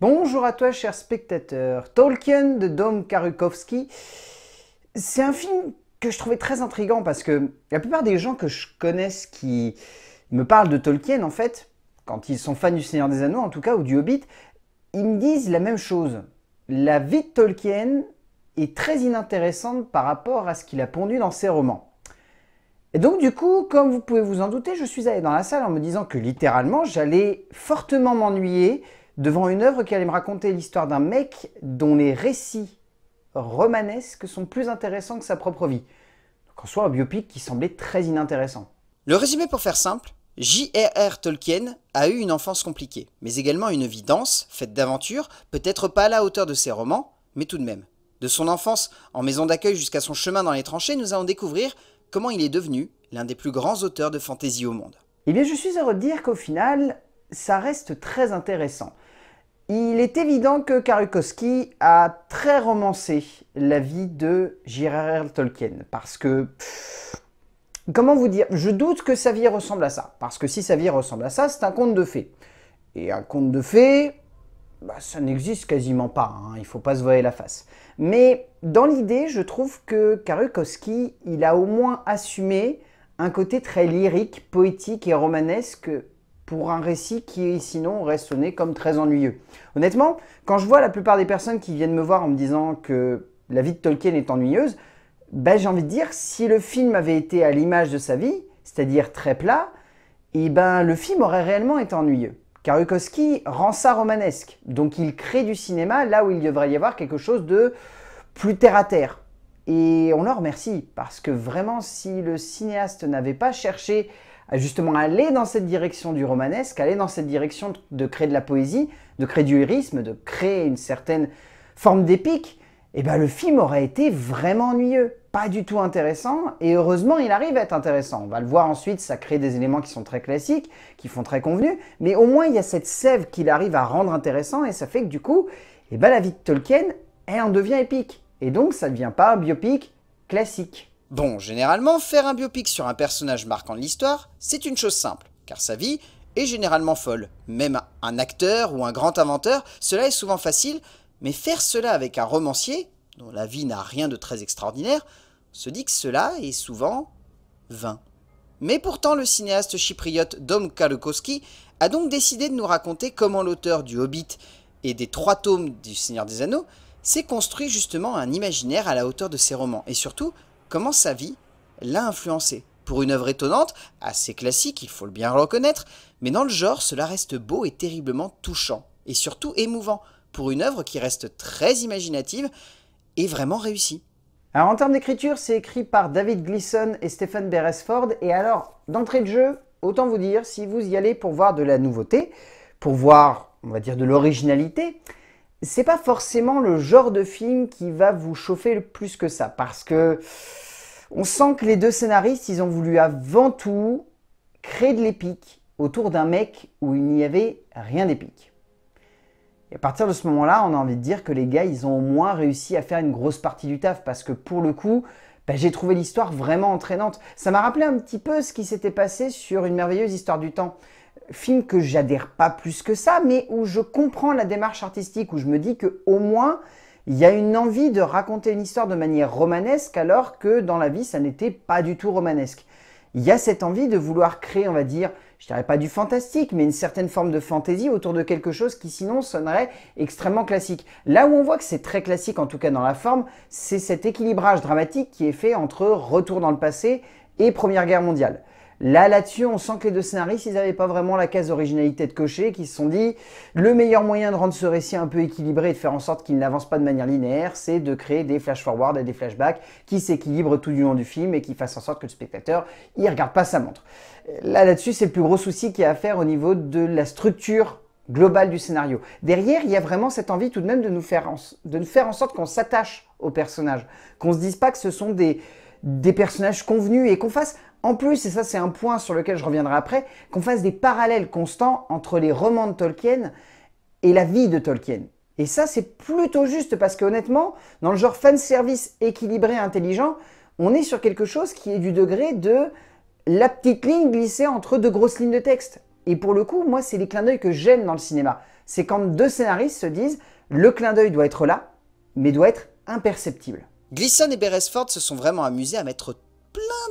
Bonjour à toi, cher spectateur. Tolkien de Dom Karukowski. C'est un film que je trouvais très intrigant parce que la plupart des gens que je connaisse qui me parlent de Tolkien, en fait, quand ils sont fans du Seigneur des Anneaux, en tout cas, ou du Hobbit, ils me disent la même chose. La vie de Tolkien est très inintéressante par rapport à ce qu'il a pondu dans ses romans. Et donc du coup, comme vous pouvez vous en douter, je suis allé dans la salle en me disant que littéralement, j'allais fortement m'ennuyer devant une œuvre qui allait me raconter l'histoire d'un mec dont les récits romanesques sont plus intéressants que sa propre vie. qu'en en soi, un biopic qui semblait très inintéressant. Le résumé pour faire simple, J.R.R. Tolkien a eu une enfance compliquée, mais également une vie dense, faite d'aventures, peut-être pas à la hauteur de ses romans, mais tout de même. De son enfance en maison d'accueil jusqu'à son chemin dans les tranchées, nous allons découvrir comment il est devenu l'un des plus grands auteurs de fantasy au monde. Eh bien, je suis heureux de dire qu'au final, ça reste très intéressant. Il est évident que Karukowski a très romancé la vie de J.R.R. Tolkien, parce que... comment vous dire Je doute que sa vie ressemble à ça, parce que si sa vie ressemble à ça, c'est un conte de fées. Et un conte de fées, bah, ça n'existe quasiment pas, hein, il faut pas se voiler la face. Mais dans l'idée, je trouve que Karukowski, il a au moins assumé un côté très lyrique, poétique et romanesque pour un récit qui sinon aurait sonné comme très ennuyeux. Honnêtement, quand je vois la plupart des personnes qui viennent me voir en me disant que la vie de Tolkien est ennuyeuse, ben, j'ai envie de dire, si le film avait été à l'image de sa vie, c'est-à-dire très plat, et eh ben, le film aurait réellement été ennuyeux. Car rend ça romanesque, donc il crée du cinéma là où il devrait y avoir quelque chose de plus terre-à-terre. Terre. Et on le remercie, parce que vraiment, si le cinéaste n'avait pas cherché justement aller dans cette direction du romanesque, aller dans cette direction de créer de la poésie, de créer du lyrisme, de créer une certaine forme d'épique, eh ben le film aurait été vraiment ennuyeux, pas du tout intéressant, et heureusement il arrive à être intéressant. On va le voir ensuite, ça crée des éléments qui sont très classiques, qui font très convenu, mais au moins il y a cette sève qu'il arrive à rendre intéressant, et ça fait que du coup, et eh ben, la vie de Tolkien, en devient épique. Et donc ça ne devient pas un biopic classique. Bon, généralement, faire un biopic sur un personnage marquant de l'histoire, c'est une chose simple, car sa vie est généralement folle. Même un acteur ou un grand inventeur, cela est souvent facile, mais faire cela avec un romancier, dont la vie n'a rien de très extraordinaire, se dit que cela est souvent vain. Mais pourtant, le cinéaste chypriote Dom Kalukowski a donc décidé de nous raconter comment l'auteur du Hobbit et des trois tomes du Seigneur des Anneaux s'est construit justement un imaginaire à la hauteur de ses romans, et surtout comment sa vie l'a influencé. Pour une œuvre étonnante, assez classique, il faut le bien reconnaître, mais dans le genre, cela reste beau et terriblement touchant, et surtout émouvant, pour une œuvre qui reste très imaginative et vraiment réussie. Alors en termes d'écriture, c'est écrit par David Gleason et Stephen Beresford, et alors, d'entrée de jeu, autant vous dire, si vous y allez pour voir de la nouveauté, pour voir, on va dire, de l'originalité, c'est pas forcément le genre de film qui va vous chauffer le plus que ça, parce que on sent que les deux scénaristes, ils ont voulu avant tout créer de l'épique autour d'un mec où il n'y avait rien d'épique. Et à partir de ce moment-là, on a envie de dire que les gars, ils ont au moins réussi à faire une grosse partie du taf, parce que pour le coup, bah, j'ai trouvé l'histoire vraiment entraînante. Ça m'a rappelé un petit peu ce qui s'était passé sur Une merveilleuse histoire du temps. Film que j'adhère pas plus que ça, mais où je comprends la démarche artistique, où je me dis que au moins, il y a une envie de raconter une histoire de manière romanesque alors que dans la vie, ça n'était pas du tout romanesque. Il y a cette envie de vouloir créer, on va dire, je dirais pas du fantastique, mais une certaine forme de fantaisie autour de quelque chose qui sinon sonnerait extrêmement classique. Là où on voit que c'est très classique, en tout cas dans la forme, c'est cet équilibrage dramatique qui est fait entre retour dans le passé et Première Guerre mondiale. Là, là-dessus, on sent que les deux scénaristes, ils n'avaient pas vraiment la case d'originalité de cocher, qui se sont dit, le meilleur moyen de rendre ce récit un peu équilibré et de faire en sorte qu'il n'avance pas de manière linéaire, c'est de créer des flash-forward et des flashbacks qui s'équilibrent tout du long du film et qui fassent en sorte que le spectateur, il regarde pas sa montre. Là, là-dessus, c'est le plus gros souci qu'il y a à faire au niveau de la structure globale du scénario. Derrière, il y a vraiment cette envie tout de même de nous faire en, de faire en sorte qu'on s'attache aux personnages, qu'on se dise pas que ce sont des personnages convenus et qu'on fasse en plus, et ça c'est un point sur lequel je reviendrai après, qu'on fasse des parallèles constants entre les romans de Tolkien et la vie de Tolkien. Et ça c'est plutôt juste parce que honnêtement, dans le genre fan service équilibré intelligent, on est sur quelque chose qui est du degré de la petite ligne glissée entre deux grosses lignes de texte. Et pour le coup, moi c'est les clins d'œil que j'aime dans le cinéma. C'est quand deux scénaristes se disent le clin d'œil doit être là, mais doit être imperceptible. Gleason et Beresford se sont vraiment amusés à mettre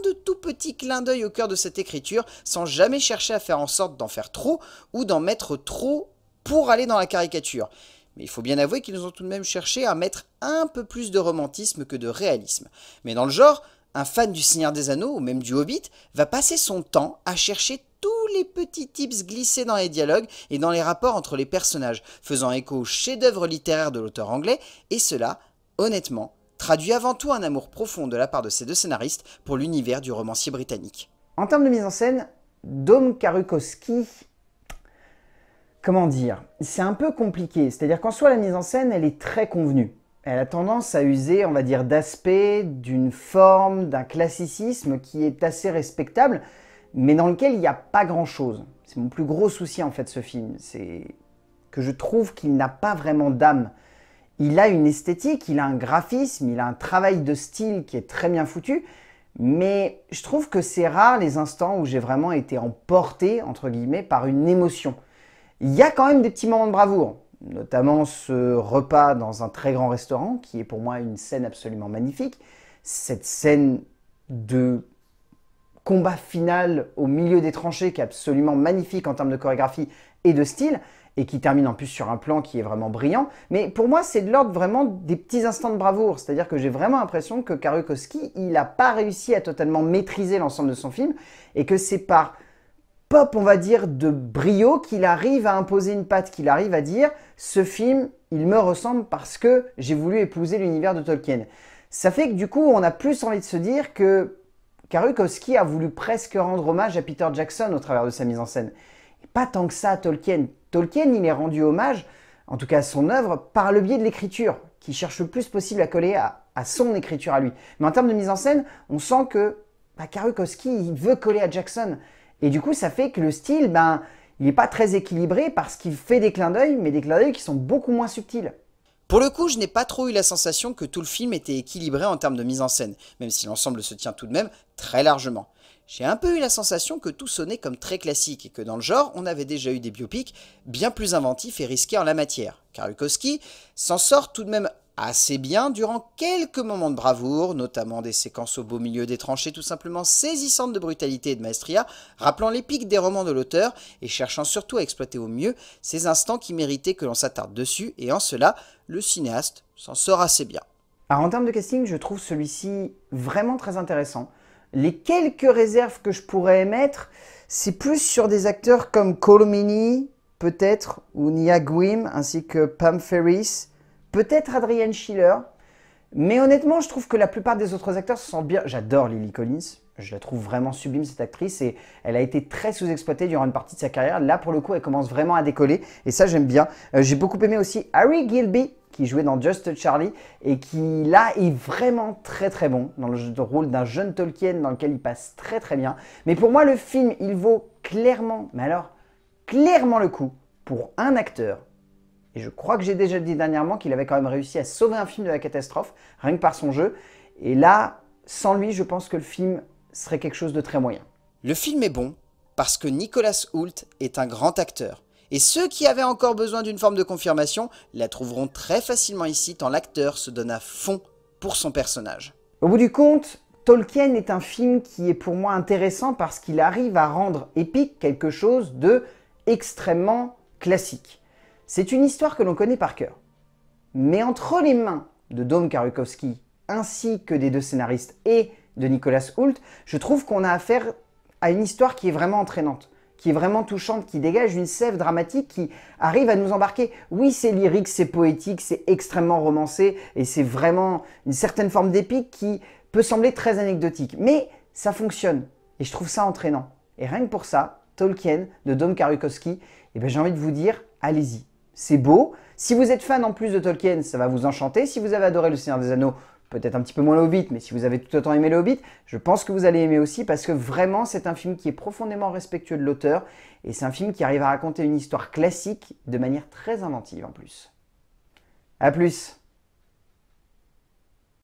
de tout petits clin d'œil au cœur de cette écriture, sans jamais chercher à faire en sorte d'en faire trop ou d'en mettre trop pour aller dans la caricature. Mais il faut bien avouer qu'ils ont tout de même cherché à mettre un peu plus de romantisme que de réalisme. Mais dans le genre, un fan du Seigneur des Anneaux ou même du Hobbit va passer son temps à chercher tous les petits tips glissés dans les dialogues et dans les rapports entre les personnages, faisant écho au chef-d'œuvre littéraire de l'auteur anglais, et cela, honnêtement, traduit avant tout un amour profond de la part de ces deux scénaristes pour l'univers du romancier britannique. En termes de mise en scène, Dom Karukowski, comment dire, c'est un peu compliqué. C'est-à-dire qu'en soi, la mise en scène, elle est très convenue. Elle a tendance à user, on va dire, d'aspects, d'une forme, d'un classicisme qui est assez respectable, mais dans lequel il n'y a pas grand-chose. C'est mon plus gros souci, en fait, ce film. C'est que je trouve qu'il n'a pas vraiment d'âme il a une esthétique, il a un graphisme, il a un travail de style qui est très bien foutu, mais je trouve que c'est rare les instants où j'ai vraiment été emporté, entre guillemets, par une émotion. Il y a quand même des petits moments de bravoure, notamment ce repas dans un très grand restaurant, qui est pour moi une scène absolument magnifique. Cette scène de combat final au milieu des tranchées qui est absolument magnifique en termes de chorégraphie et de style, et qui termine en plus sur un plan qui est vraiment brillant. Mais pour moi, c'est de l'ordre vraiment des petits instants de bravoure. C'est-à-dire que j'ai vraiment l'impression que Karukowski, il n'a pas réussi à totalement maîtriser l'ensemble de son film et que c'est par pop, on va dire, de brio qu'il arrive à imposer une patte, qu'il arrive à dire ce film, il me ressemble parce que j'ai voulu épouser l'univers de Tolkien. Ça fait que du coup, on a plus envie de se dire que Karukowski a voulu presque rendre hommage à Peter Jackson au travers de sa mise en scène. Et pas tant que ça à Tolkien, Tolkien, il est rendu hommage, en tout cas à son œuvre, par le biais de l'écriture, qui cherche le plus possible à coller à, son écriture à lui. Mais en termes de mise en scène, on sent que bah, Karukowski, il veut coller à Jackson. Et du coup, ça fait que le style, ben, il n'est pas très équilibré parce qu'il fait des clins d'œil, mais des clins d'œil qui sont beaucoup moins subtils. Pour le coup, je n'ai pas trop eu la sensation que tout le film était équilibré en termes de mise en scène, même si l'ensemble se tient tout de même très largement. J'ai un peu eu la sensation que tout sonnait comme très classique et que dans le genre, on avait déjà eu des biopics bien plus inventifs et risqués en la matière. Karukowski s'en sort tout de même assez bien durant quelques moments de bravoure, notamment des séquences au beau milieu des tranchées tout simplement saisissantes de brutalité et de maestria, rappelant l'épique des romans de l'auteur et cherchant surtout à exploiter au mieux ces instants qui méritaient que l'on s'attarde dessus, et en cela, le cinéaste s'en sort assez bien. Alors en termes de casting, je trouve celui-ci vraiment très intéressant. Les quelques réserves que je pourrais émettre, c'est plus sur des acteurs comme Colomini, peut-être, ou Nia ainsi que Pam Ferris, peut-être Adrienne Schiller, mais honnêtement, je trouve que la plupart des autres acteurs se sentent bien. J'adore Lily Collins, je la trouve vraiment sublime cette actrice et elle a été très sous-exploitée durant une partie de sa carrière. Là, pour le coup, elle commence vraiment à décoller et ça, j'aime bien. Euh, j'ai beaucoup aimé aussi Harry Gilby qui jouait dans Just Charlie et qui là est vraiment très très bon dans le rôle d'un jeune Tolkien dans lequel il passe très très bien. Mais pour moi, le film, il vaut clairement, mais alors clairement le coup pour un acteur et je crois que j'ai déjà dit dernièrement qu'il avait quand même réussi à sauver un film de la catastrophe, rien que par son jeu. Et là, sans lui, je pense que le film serait quelque chose de très moyen. Le film est bon parce que Nicolas Hoult est un grand acteur. Et ceux qui avaient encore besoin d'une forme de confirmation la trouveront très facilement ici tant l'acteur se donne à fond pour son personnage. Au bout du compte, Tolkien est un film qui est pour moi intéressant parce qu'il arrive à rendre épique quelque chose de extrêmement classique. C'est une histoire que l'on connaît par cœur. Mais entre les mains de Dom Karukowski ainsi que des deux scénaristes et de Nicolas Hoult, je trouve qu'on a affaire à une histoire qui est vraiment entraînante, qui est vraiment touchante, qui dégage une sève dramatique qui arrive à nous embarquer. Oui, c'est lyrique, c'est poétique, c'est extrêmement romancé et c'est vraiment une certaine forme d'épique qui peut sembler très anecdotique, mais ça fonctionne et je trouve ça entraînant. Et rien que pour ça, Tolkien de Dom Karukowski, eh ben, j'ai envie de vous dire, allez-y c'est beau. Si vous êtes fan en plus de Tolkien, ça va vous enchanter. Si vous avez adoré Le Seigneur des Anneaux, peut-être un petit peu moins le Hobbit, mais si vous avez tout autant aimé le Hobbit, je pense que vous allez aimer aussi parce que vraiment c'est un film qui est profondément respectueux de l'auteur et c'est un film qui arrive à raconter une histoire classique de manière très inventive en plus. A plus